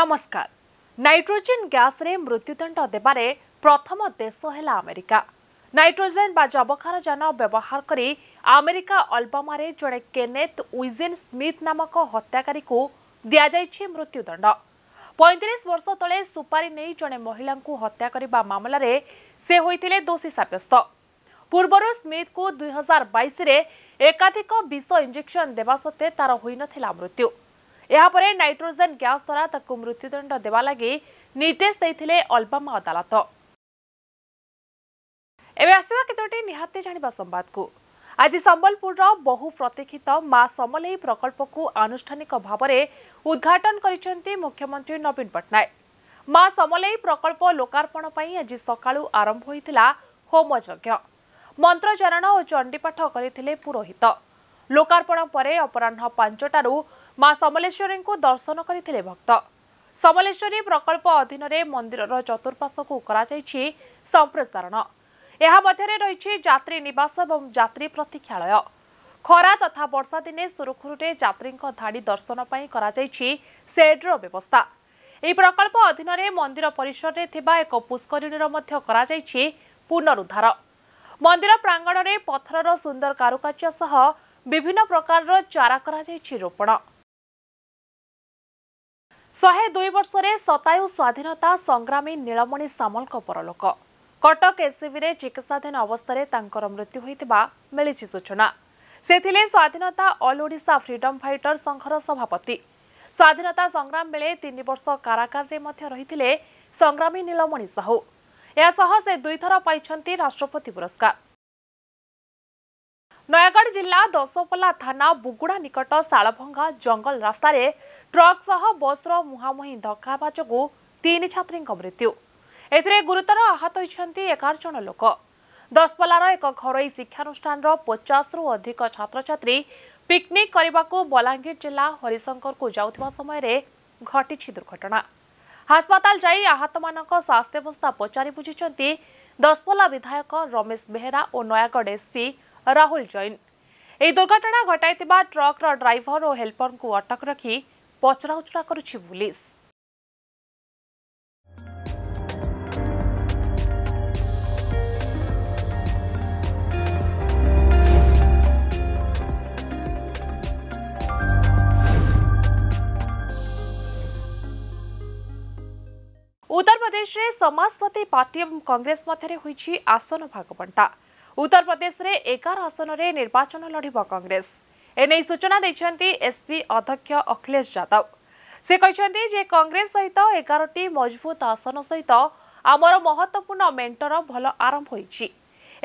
ନମସ୍କାର ନାଇଟ୍ରୋଜେନ୍ ଗ୍ୟାସ୍ରେ ମୃତ୍ୟୁଦଣ୍ଡ ଦେବାରେ ପ୍ରଥମ ଦେଶ ହେଲା ଆମେରିକା ନାଇଟ୍ରୋଜେନ୍ ବା ଯବକ୍ଷାରଯାନ ବ୍ୟବହାର କରି ଆମେରିକା ଅଲବାମାରେ ଜଣେ କେନେଥ୍ ୱିଜେନ୍ ସ୍ମିଥ୍ ନାମକ ହତ୍ୟାକାରୀକୁ ଦିଆଯାଇଛି ମୃତ୍ୟୁଦଣ୍ଡ ପଇଁତିରିଶ ବର୍ଷ ତଳେ ସୁପାରି ନେଇ ଜଣେ ମହିଳାଙ୍କୁ ହତ୍ୟା କରିବା ମାମଲାରେ ସେ ହୋଇଥିଲେ ଦୋଷୀ ସାବ୍ୟସ୍ତ ପୂର୍ବରୁ ସ୍ମିଥ୍କୁ ଦୁଇହଜାର ବାଇଶରେ ଏକାଧିକ ବିଷ ଇଞ୍ଜେକ୍ସନ୍ ଦେବା ସତ୍ତ୍ୱେ ତା'ର ହୋଇନଥିଲା ମୃତ୍ୟୁ ଏହାପରେ ନାଇଟ୍ରୋଜେନ୍ ଗ୍ୟାସ୍ ଦ୍ୱାରା ତାକୁ ମୃତ୍ୟୁଦଣ୍ଡ ଦେବା ଲାଗି ନିର୍ଦ୍ଦେଶ ଦେଇଥିଲେ ଅଲବାମା ଅଦାଲତ ଏବେ ଆସିବା କେତୋଟି ନିହାତି ଜାଣିବା ସମ୍ବାଦକୁ ଆଜି ସମ୍ବଲପୁରର ବହୁ ପ୍ରତୀକ୍ଷିତ ମା ସମଲେଇ ପ୍ରକଳ୍ପକୁ ଆନୁଷ୍ଠାନିକ ଭାବରେ ଉଦ୍ଘାଟନ କରିଛନ୍ତି ମୁଖ୍ୟମନ୍ତ୍ରୀ ନବୀନ ପଟ୍ଟନାୟକ ମା ସମଲେଇ ପ୍ରକଳ୍ପ ଲୋକାର୍ପଣ ପାଇଁ ଆଜି ସକାଳୁ ଆରମ୍ଭ ହୋଇଥିଲା ହୋମଯଜ୍ଞ ମନ୍ତ୍ରଚାରଣ ଓ ଚଣ୍ଡିପାଠ କରିଥିଲେ ପୁରୋହିତ ଲୋକାର୍ପଣ ପରେ ଅପରାହ୍ନ ପାଞ୍ଚଟାରୁ ମା ସମଲେଶ୍ୱରୀଙ୍କୁ ଦର୍ଶନ କରିଥିଲେ ଭକ୍ତ ସମଲେଶ୍ୱରୀ ପ୍ରକଳ୍ପ ଅଧୀନରେ ମନ୍ଦିରର ଚତୁର୍ପାଶ୍ୱକୁ କରାଯାଇଛି ସମ୍ପ୍ରସାରଣ ଏହା ମଧ୍ୟରେ ରହିଛି ଯାତ୍ରୀ ନିବାସ ଏବଂ ଯାତ୍ରୀ ପ୍ରତୀକ୍ଷାଳୟ ଖରା ତଥା ବର୍ଷା ଦିନେ ସୁରୁଖୁରୁରେ ଯାତ୍ରୀଙ୍କ ଧାଡ଼ି ଦର୍ଶନ ପାଇଁ କରାଯାଇଛି ସେଡ୍ର ବ୍ୟବସ୍ଥା ଏହି ପ୍ରକଳ୍ପ ଅଧୀନରେ ମନ୍ଦିର ପରିସରରେ ଥିବା ଏକ ପୁଷ୍କରିଣୀର ମଧ୍ୟ କରାଯାଇଛି ପୁନରୁଦ୍ଧାର ମନ୍ଦିର ପ୍ରାଙ୍ଗଣରେ ପଥରର ସୁନ୍ଦର କାରୁକାର୍ଯ୍ୟ ସହ ବିଭିନ୍ନ ପ୍ରକାରର ଚାରା କରାଯାଇଛି ରୋପଣ ଶହେ ଦୁଇ ବର୍ଷରେ ଶତାୟୁ ସ୍ୱାଧୀନତା ସଂଗ୍ରାମୀ ନୀଳମଣି ସାମଲଙ୍କ ପରଲୋକ କଟକ ଏସ୍ସିବିରେ ଚିକିତ୍ସାଧୀନ ଅବସ୍ଥାରେ ତାଙ୍କର ମୃତ୍ୟୁ ହୋଇଥିବା ମିଳିଛି ସୂଚନା ସେ ଥିଲେ ସ୍ୱାଧୀନତା ଅଲ୍ ଓଡ଼ିଶା ଫ୍ରିଡମ୍ ଫାଇଟର ସଂଘର ସଭାପତି ସ୍ୱାଧୀନତା ସଂଗ୍ରାମ ବେଳେ ତିନି ବର୍ଷ କାରାଗାରରେ ମଧ୍ୟ ରହିଥିଲେ ସଂଗ୍ରାମୀ ନୀଳମଣି ସାହୁ ଏହାସହ ସେ ଦୁଇଥର ପାଇଛନ୍ତି ରାଷ୍ଟ୍ରପତି ପୁରସ୍କାର ନୟାଗଡ଼ ଜିଲ୍ଲା ଦଶପଲ୍ଲା ଥାନା ବୁଗୁଡ଼ା ନିକଟ ଶାଳଭଙ୍ଗା ଜଙ୍ଗଲ ରାସ୍ତାରେ ଟ୍ରକ୍ ସହ ବସ୍ର ମୁହାଁମୁହିଁ ଧକ୍କା ହେବା ଯୋଗୁଁ ତିନି ଛାତ୍ରୀଙ୍କ ମୃତ୍ୟୁ ଏଥିରେ ଗୁରୁତର ଆହତ ହୋଇଛନ୍ତି ଏଗାର ଜଣ ଲୋକ ଦଶପଲ୍ଲାର ଏକ ଘରୋଇ ଶିକ୍ଷାନୁଷ୍ଠାନର ପଚାଶରୁ ଅଧିକ ଛାତ୍ରଛାତ୍ରୀ ପିକ୍ନିକ୍ କରିବାକୁ ବଲାଙ୍ଗୀର ଜିଲ୍ଲା ହରିଶଙ୍କରକୁ ଯାଉଥିବା ସମୟରେ ଘଟିଛି ଦୁର୍ଘଟଣା ହାସ୍ପାତାଲ ଯାଇ ଆହତମାନଙ୍କ ସ୍ୱାସ୍ଥ୍ୟବସ୍ଥା ପଚାରି ବୁଝିଛନ୍ତି ଦଶପଲ୍ଲା ବିଧାୟକ ରମେଶ ବେହେରା ଓ ନୟାଗଡ଼ ଏସ୍ପି ରାହୁଲ ଜୈନ ଏହି ଦୁର୍ଘଟଣା ଘଟାଇଥିବା ଟ୍ରକ୍ର ଡ୍ରାଇଭର ଓ ହେଲ୍ପରଙ୍କୁ ଅଟକ ରଖି ପଚରାଉଚରା କରୁଛି ପୁଲିସ୍ ଉତ୍ତର ପ୍ରଦେଶରେ ସମାଜବାଦୀ ପାର୍ଟି ଏବଂ କଂଗ୍ରେସ ମଧ୍ୟରେ ହୋଇଛି ଆସନ ଭାଗବଣ୍ଟା ଉତ୍ତର ପ୍ରଦେଶରେ ଏଗାର ଆସନରେ ନିର୍ବାଚନ ଲଢ଼ିବ କଂଗ୍ରେସ ଏନେଇ ସୂଚନା ଦେଇଛନ୍ତି ଏସ୍ପି ଅଧ୍ୟକ୍ଷ ଅଖିଳେଶ ଯାଦବ ସେ କହିଛନ୍ତି ଯେ କଂଗ୍ରେସ ସହିତ ଏଗାରଟି ମଜବୁତ ଆସନ ସହିତ ଆମର ମହତ୍ୱପୂର୍ଣ୍ଣ ମେଣ୍ଟର ଭଲ ଆରମ୍ଭ ହୋଇଛି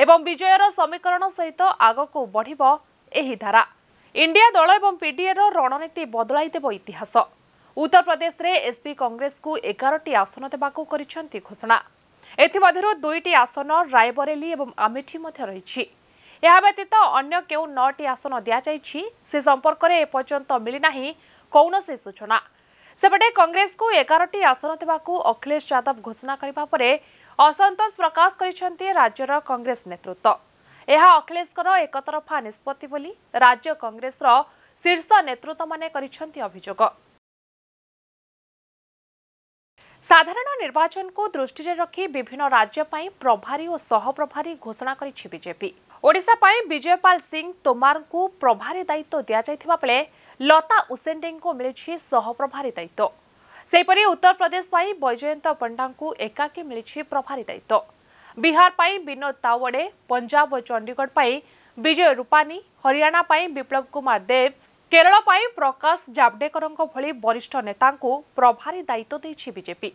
ଏବଂ ବିଜୟର ସମୀକରଣ ସହିତ ଆଗକୁ ବଢ଼ିବ ଏହି ଧାରା ଇଣ୍ଡିଆ ଦଳ ଏବଂ ପିଡିଏର ରଣନୀତି ବଦଳାଇଦେବ ଇତିହାସ ଉତ୍ତର ପ୍ରଦେଶରେ ଏସ୍ପି କଂଗ୍ରେସକୁ ଏଗାରଟି ଆସନ ଦେବାକୁ କରିଛନ୍ତି ଘୋଷଣା ଏଥିମଧ୍ୟରୁ ଦୁଇଟି ଆସନ ରାୟବରେଲି ଏବଂ ଆମେଠି ମଧ୍ୟ ରହିଛି ଏହା ବ୍ୟତୀତ ଅନ୍ୟ କେଉଁ ନଅଟି ଆସନ ଦିଆଯାଇଛି ସେ ସମ୍ପର୍କରେ ଏପର୍ଯ୍ୟନ୍ତ ମିଳିନାହିଁ କୌଣସି ସୂଚନା ସେପଟେ କଂଗ୍ରେସକୁ ଏଗାରଟି ଆସନ ଦେବାକୁ ଅଖିଳେଶ ଯାଦବ ଘୋଷଣା କରିବା ପରେ ଅସନ୍ତୋଷ ପ୍ରକାଶ କରିଛନ୍ତି ରାଜ୍ୟର କଂଗ୍ରେସ ନେତୃତ୍ୱ ଏହା ଅଖିଳେଶଙ୍କର ଏକତରଫା ନିଷ୍ପତ୍ତି ବୋଲି ରାଜ୍ୟ କଂଗ୍ରେସର ଶୀର୍ଷ ନେତୃତ୍ୱମାନେ କରିଛନ୍ତି ଅଭିଯୋଗ ସାଧାରଣ ନିର୍ବାଚନକୁ ଦୃଷ୍ଟିରେ ରଖି ବିଭିନ୍ନ ରାଜ୍ୟ ପାଇଁ ପ୍ରଭାରୀ ଓ ସହପ୍ରଭାରୀ ଘୋଷଣା କରିଛି ବିଜେପି ଓଡ଼ିଶା ପାଇଁ ବିଜୟପାଲ ସିଂ ତୋମାରଙ୍କୁ ପ୍ରଭାରୀ ଦାୟିତ୍ୱ ଦିଆଯାଇଥିବା ବେଳେ ଲତା ଉସେଣ୍ଡେଙ୍କୁ ମିଳିଛି ସହପ୍ରଭାରୀ ଦାୟିତ୍ୱ ସେହିପରି ଉତ୍ତରପ୍ରଦେଶ ପାଇଁ ବୈଜୟନ୍ତ ପଣ୍ଡାଙ୍କୁ ଏକାକୀ ମିଳିଛି ପ୍ରଭାରୀ ଦାୟିତ୍ୱ ବିହାର ପାଇଁ ବିନୋଦ ତାୱଡେ ପଞ୍ଜାବ ଓ ଚଣ୍ଡିଗଡ଼ ପାଇଁ ବିଜୟ ରୂପାନୀ ହରିୟାଣା ପାଇଁ ବିପ୍ଳବ କୁମାର ଦେବ କେରଳ ପାଇଁ ପ୍ରକାଶ ଜାଭଡେକରଙ୍କ ଭଳି ବରିଷ୍ଠ ନେତାଙ୍କୁ ପ୍ରଭାରୀ ଦାୟିତ୍ୱ ଦେଇଛି ବିଜେପି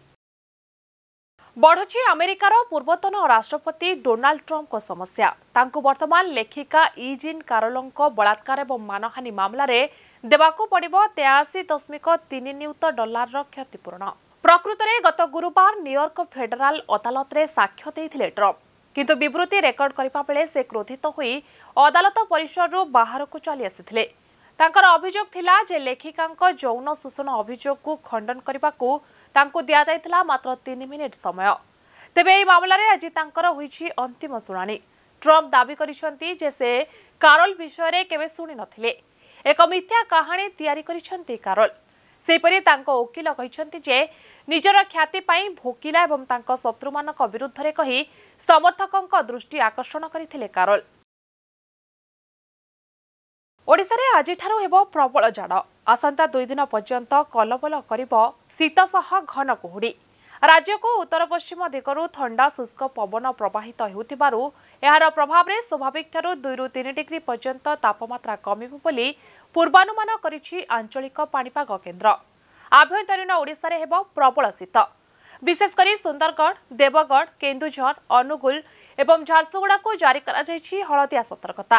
ବଢ଼ୁଛି ଆମେରିକାର ପୂର୍ବତନ ରାଷ୍ଟ୍ରପତି ଡୋନାଲ୍ଡ ଟ୍ରମ୍ପଙ୍କ ସମସ୍ୟା ତାଙ୍କୁ ବର୍ତ୍ତମାନ ଲେଖିକା ଇଜିନ୍ କାରୋଲଙ୍କ ବଳାତ୍କାର ଏବଂ ମାନହାନୀ ମାମଲାରେ ଦେବାକୁ ପଡ଼ିବ ତେୟାଅଶୀ ଦଶମିକ ତିନି ନିୟୁତ ଡଲାରର କ୍ଷତିପୂରଣ ପ୍ରକୃତରେ ଗତ ଗୁରୁବାର ନ୍ୟୁୟର୍କ ଫେଡେରାଲ ଅଦାଲତରେ ସାକ୍ଷ୍ୟ ଦେଇଥିଲେ ଟ୍ରମ୍ପ କିନ୍ତୁ ବିବୃତ୍ତି ରେକର୍ଡ କରିବା ବେଳେ ସେ କ୍ରୋଧିତ ହୋଇ ଅଦାଲତ ପରିସରରୁ ବାହାରକୁ ଚାଲିଆସିଥିଲେ ତାଙ୍କର ଅଭିଯୋଗ ଥିଲା ଯେ ଲେଖିକାଙ୍କ ଯୌନ ଶୋଷଣ ଅଭିଯୋଗକୁ ଖଣ୍ଡନ କରିବାକୁ ତାଙ୍କୁ ଦିଆଯାଇଥିଲା ମାତ୍ର ତିନି ମିନିଟ୍ ସମୟ ତେବେ ଏହି ମାମଲାରେ ଆଜି ତାଙ୍କର ହୋଇଛି ଅନ୍ତିମ ଶୁଣାଣି ଟ୍ରମ୍ପ ଦାବି କରିଛନ୍ତି ଯେ ସେ କାରୋଲ ବିଷୟରେ କେବେ ଶୁଣିନଥିଲେ ଏକ ମିଥ୍ୟା କାହାଣୀ ତିଆରି କରିଛନ୍ତି କାରୋଲ ସେହିପରି ତାଙ୍କ ଓକିଲ କହିଛନ୍ତି ଯେ ନିଜର ଖ୍ୟାତି ପାଇଁ ଭୋକିଲା ଏବଂ ତାଙ୍କ ଶତ୍ରୁମାନଙ୍କ ବିରୁଦ୍ଧରେ କହି ସମର୍ଥକଙ୍କ ଦୃଷ୍ଟି ଆକର୍ଷଣ କରିଥିଲେ କାରୋଲ ଓଡ଼ିଶାରେ ଆଜିଠାରୁ ହେବ ପ୍ରବଳ ଝାଡ଼ ଆସନ୍ତା ଦୁଇ ଦିନ ପର୍ଯ୍ୟନ୍ତ କଲବଲ କରିବ ଶୀତ ସହ ଘନ କୁହୁଡ଼ି ରାଜ୍ୟକୁ ଉତ୍ତର ପଶ୍ଚିମ ଦିଗରୁ ଥଣ୍ଡା ଶୁଷ୍କ ପବନ ପ୍ରବାହିତ ହେଉଥିବାରୁ ଏହାର ପ୍ରଭାବରେ ସ୍ୱାଭାବିକଠାରୁ ଦୁଇରୁ ତିନି ଡିଗ୍ରୀ ପର୍ଯ୍ୟନ୍ତ ତାପମାତ୍ରା କମିବ ବୋଲି ପୂର୍ବାନୁମାନ କରିଛି ଆଞ୍ଚଳିକ ପାଣିପାଗ କେନ୍ଦ୍ର ଆଭ୍ୟନ୍ତରୀଣ ଓଡ଼ିଶାରେ ହେବ ପ୍ରବଳ ଶୀତ ବିଶେଷକରି ସୁନ୍ଦରଗଡ଼ ଦେବଗଡ଼ କେନ୍ଦୁଝର ଅନୁଗୁଳ ଏବଂ ଝାରସୁଗୁଡ଼ାକୁ ଜାରି କରାଯାଇଛି ହଳଦିଆ ସତର୍କତା